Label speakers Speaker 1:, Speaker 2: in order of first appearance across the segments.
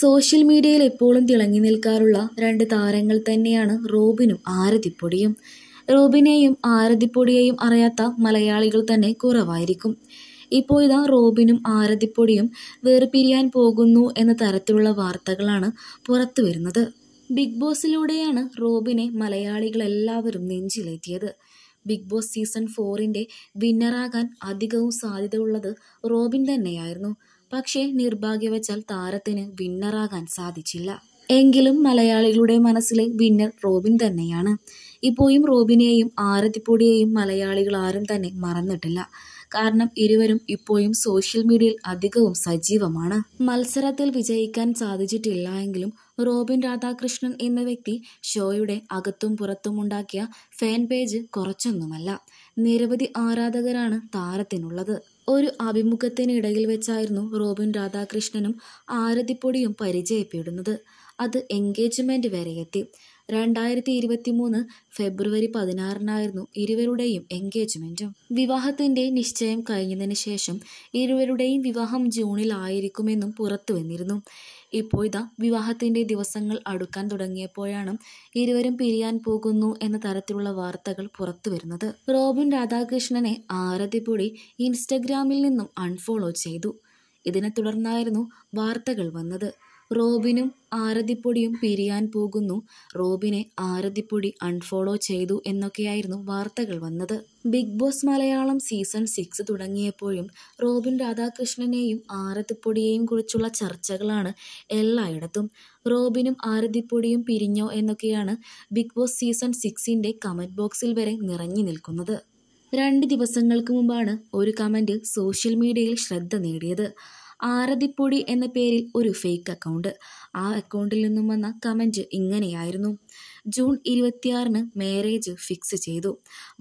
Speaker 1: social മീഡിയയിൽ എപ്പോഴും തിളങ്ങി നിൽക്കാറുള്ള രണ്ട് താരങ്ങൾ തന്നെയാണ് റോബിനും ആരതിപ്പൊടിയും റോബിനെയും ആരതിപ്പൊടിയെയും അറിയാത്ത മലയാളികൾ തന്നെ കുറവായിരിക്കും ഇപ്പോൾ ഇതാ റോബിനും ആരതിപ്പൊടിയും വേർപിരിയാൻ പോകുന്നു എന്ന തരത്തിലുള്ള വാർത്തകളാണ് പുറത്തു വരുന്നത് ബിഗ് ബോസിലൂടെയാണ് റോബിനെ മലയാളികൾ എല്ലാവരും നെഞ്ചിലെത്തിയത് ബിഗ് ബോസ് സീസൺ ഫോറിൻ്റെ വിന്നറാകാൻ അധികവും ഉള്ളത് റോബിൻ തന്നെയായിരുന്നു പക്ഷേ നിർഭാഗ്യവച്ചാൽ താരത്തിന് വിന്നറാകാൻ സാധിച്ചില്ല എങ്കിലും മലയാളികളുടെ മനസ്സിലെ വിന്നർ റോബിൻ തന്നെയാണ് ഇപ്പോഴും റോബിനെയും ആരതിപ്പൊടിയെയും മലയാളികൾ ആരും തന്നെ മറന്നിട്ടില്ല കാരണം ഇരുവരും ഇപ്പോഴും സോഷ്യൽ മീഡിയയിൽ അധികവും സജീവമാണ് മത്സരത്തിൽ വിജയിക്കാൻ സാധിച്ചിട്ടില്ല എങ്കിലും റോബിൻ രാധാകൃഷ്ണൻ എന്ന വ്യക്തി ഷോയുടെ അകത്തും ഉണ്ടാക്കിയ ഫാൻ പേജ് കുറച്ചൊന്നുമല്ല നിരവധി ആരാധകരാണ് താരത്തിനുള്ളത് ഒരു അഭിമുഖത്തിനിടയിൽ വെച്ചായിരുന്നു റോബിൻ രാധാകൃഷ്ണനും ആരതിപ്പൊടിയും പരിചയപ്പെടുന്നത് അത് എൻഗേജ്മെൻറ്റ് വരെ എത്തി രണ്ടായിരത്തി ഇരുപത്തി മൂന്ന് ഫെബ്രുവരി പതിനാറിനായിരുന്നു ഇരുവരുടെയും എൻഗേജ്മെൻറ്റും വിവാഹത്തിൻ്റെ നിശ്ചയം കഴിഞ്ഞതിന് ശേഷം ഇരുവരുടെയും വിവാഹം ജൂണിൽ ആയിരിക്കുമെന്നും പുറത്തു വന്നിരുന്നു ഇപ്പോൾ ഇതാ വിവാഹത്തിൻ്റെ ദിവസങ്ങൾ അടുക്കാൻ തുടങ്ങിയപ്പോഴാണ് ഇരുവരും പിരിയാൻ പോകുന്നു എന്ന തരത്തിലുള്ള വാർത്തകൾ പുറത്തു വരുന്നത് റോബിൻ രാധാകൃഷ്ണനെ ആരതിപ്പൊടി ഇൻസ്റ്റഗ്രാമിൽ നിന്നും അൺഫോളോ ചെയ്തു ഇതിനെ തുടർന്നായിരുന്നു വാർത്തകൾ വന്നത് റോബിനും ആരതിപ്പൊടിയും പിരിയാൻ പോകുന്നു റോബിനെ ആരതിപ്പൊടി അൺഫോളോ ചെയ്തു എന്നൊക്കെയായിരുന്നു വാർത്തകൾ വന്നത് Bigg Boss Malayalam season six തുടങ്ങിയപ്പോഴും റോബിൻ രാധാകൃഷ്ണനെയും ആരതിപ്പൊടിയെയും കുറിച്ചുള്ള ചർച്ചകളാണ് എല്ലായിടത്തും റോബിനും ആരതിപ്പൊടിയും പിരിഞ്ഞോ എന്നൊക്കെയാണ് ബിഗ് ബോസ് സീസൺ സിക്സിൻ്റെ കമൻറ്റ് ബോക്സിൽ വരെ നിറഞ്ഞു നിൽക്കുന്നത് രണ്ട് ദിവസങ്ങൾക്ക് മുമ്പാണ് ഒരു കമൻറ്റ് സോഷ്യൽ മീഡിയയിൽ ശ്രദ്ധ നേടിയത് ആരതിപ്പൊടി എന്ന പേരിൽ ഒരു ഫേക്ക് അക്കൗണ്ട് ആ അക്കൗണ്ടിൽ നിന്നും വന്ന കമൻറ്റ് ഇങ്ങനെയായിരുന്നു ജൂൺ ഇരുപത്തിയാറിന് മാരേജ് ഫിക്സ് ചെയ്തു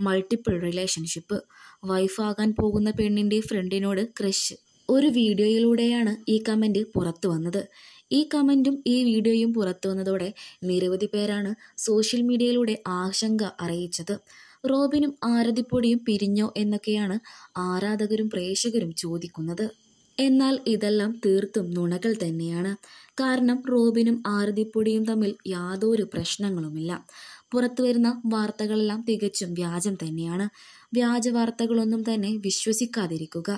Speaker 1: മൾട്ടിപ്പിൾ റിലേഷൻഷിപ്പ് വൈഫാകാൻ പോകുന്ന പെണ്ണിൻ്റെ ഫ്രണ്ടിനോട് ക്രഷ് ഒരു വീഡിയോയിലൂടെയാണ് ഈ കമൻറ്റ് പുറത്തു വന്നത് ഈ കമൻറ്റും ഈ വീഡിയോയും പുറത്തു വന്നതോടെ നിരവധി പേരാണ് സോഷ്യൽ മീഡിയയിലൂടെ ആശങ്ക അറിയിച്ചത് റോബിനും ആരതിപ്പൊടിയും പിരിഞ്ഞോ എന്നൊക്കെയാണ് ആരാധകരും പ്രേക്ഷകരും ചോദിക്കുന്നത് എന്നാൽ ഇതെല്ലാം തീർത്തും നുണകൾ തന്നെയാണ് കാരണം റോബിനും ആരതിപ്പൊടിയും തമ്മിൽ യാതൊരു പ്രശ്നങ്ങളുമില്ല പുറത്തു വരുന്ന വാർത്തകളെല്ലാം തികച്ചും വ്യാജം തന്നെയാണ് വ്യാജ വാർത്തകളൊന്നും തന്നെ വിശ്വസിക്കാതിരിക്കുക